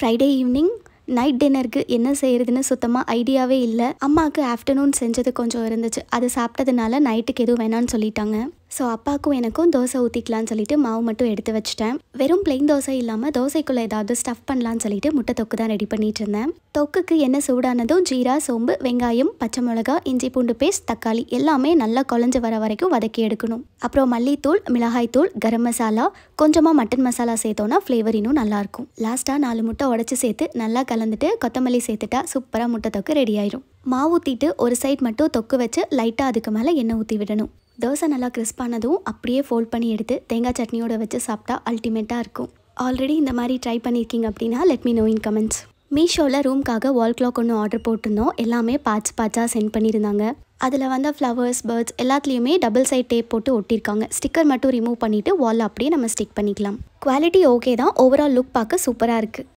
Friday evening night டின்னருக்கு என்ன செய்கிறதுன்னு சுத்தமாக ஐடியாவே இல்லை அம்மாவுக்கு ஆஃப்டர்நூன் செஞ்சது கொஞ்சம் இருந்துச்சு அது சாப்பிட்டதுனால நைட்டுக்கு எதுவும் வேணான்னு சொல்லிட்டாங்க ஸோ அப்பாவுக்கும் எனக்கும் தோசை ஊற்றிக்கலான்னு சொல்லிட்டு மாவு மட்டும் எடுத்து வச்சிட்டேன் வெறும் பிளெயின் தோசை இல்லாமல் தோசைக்குள்ளே ஏதாவது ஸ்டஃப் பண்ணலான்னு சொல்லிட்டு முட்டை தொக்கு தான் ரெடி பண்ணிட்டு இருந்தேன் தொக்குக்கு என்ன சூடானதும் ஜீரா சோம்பு வெங்காயம் பச்சை மிளகா இஞ்சி பூண்டு பேஸ்ட் தக்காளி எல்லாமே நல்லா குழஞ்சி வர வரைக்கும் வதக்கி எடுக்கணும் அப்புறம் மல்லித்தூள் மிளகாய்த்தூள் கரம் மசாலா கொஞ்சமாக மட்டன் மசாலா சேர்த்தோன்னா ஃப்ளேவர் இன்னும் நல்லாயிருக்கும் லாஸ்ட்டாக நாலு முட்டை உடச்சி சேர்த்து நல்லா கலந்துட்டு கொத்தமல்லி சேர்த்துட்டா சூப்பராக முட்டை தொக்கு ரெடி ஆயிடும் மாவு ஊற்றிட்டு ஒரு சைட் மட்டும் தொக்கு வச்சு லைட்டாக அதுக்கு மேலே எண்ணெய் ஊற்றி விடணும் தோசை நல்லா கிறிஸ்பானதும் அப்படியே ஃபோல்ட் பண்ணி எடுத்து தேங்காய் சட்னியோடு வச்சு சாப்பிட்டா அல்டிமேட்டாக இருக்கும் ஆல்ரெடி இந்த மாதிரி ட்ரை பண்ணியிருக்கீங்க அப்படின்னா let me know in comments மீஷோவில் ரூம்க்காக வால் கிளாக் ஒன்று ஆர்டர் போட்டிருந்தோம் எல்லாமே பாட்ச் பாட்சாக சென்ட் பண்ணியிருந்தாங்க அதில் வந்த ஃப்ளவர்ஸ் பேர்ட்ஸ் எல்லாத்துலேயுமே டபுள் சைட் டேப் போட்டு ஒட்டியிருக்காங்க ஸ்டிக்கர் மட்டும் ரிமூவ் பண்ணிவிட்டு வாலில் அப்படியே நம்ம ஸ்டிக் பண்ணிக்கலாம் குவாலிட்டி ஓகே தான் ஓவரால் லுக் பார்க்க சூப்பராக இருக்குது